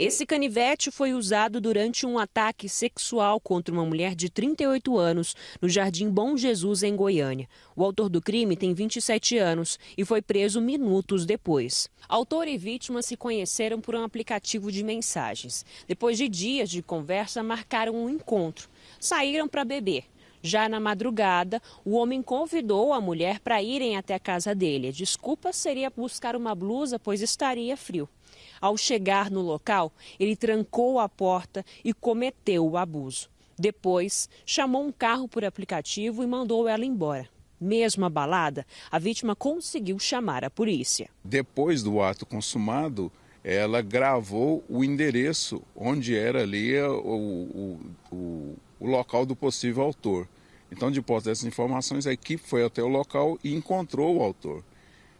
Esse canivete foi usado durante um ataque sexual contra uma mulher de 38 anos no Jardim Bom Jesus, em Goiânia. O autor do crime tem 27 anos e foi preso minutos depois. Autor e vítima se conheceram por um aplicativo de mensagens. Depois de dias de conversa, marcaram um encontro. Saíram para beber. Já na madrugada, o homem convidou a mulher para irem até a casa dele. A desculpa seria buscar uma blusa, pois estaria frio. Ao chegar no local, ele trancou a porta e cometeu o abuso. Depois, chamou um carro por aplicativo e mandou ela embora. Mesmo abalada, a vítima conseguiu chamar a polícia. Depois do ato consumado, ela gravou o endereço onde era ali o, o, o o local do possível autor. Então, de posse dessas informações, a equipe foi até o local e encontrou o autor.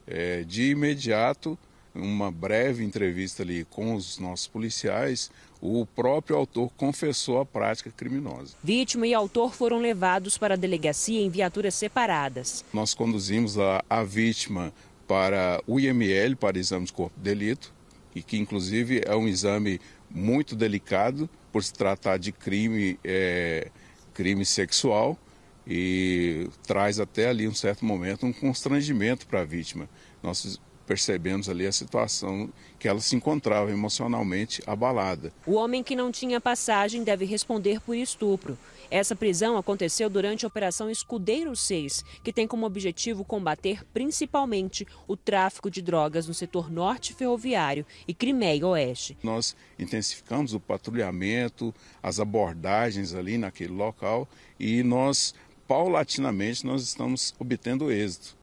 É, de imediato, uma breve entrevista ali com os nossos policiais, o próprio autor confessou a prática criminosa. Vítima e autor foram levados para a delegacia em viaturas separadas. Nós conduzimos a, a vítima para o IML, para exame de corpo de delito, e que inclusive é um exame muito delicado por se tratar de crime, é, crime sexual e traz até ali um certo momento um constrangimento para a vítima. Nós percebemos ali a situação que ela se encontrava emocionalmente abalada. O homem que não tinha passagem deve responder por estupro. Essa prisão aconteceu durante a Operação Escudeiro 6, que tem como objetivo combater principalmente o tráfico de drogas no setor norte ferroviário e Crimeia Oeste. Nós intensificamos o patrulhamento, as abordagens ali naquele local e nós paulatinamente nós estamos obtendo êxito.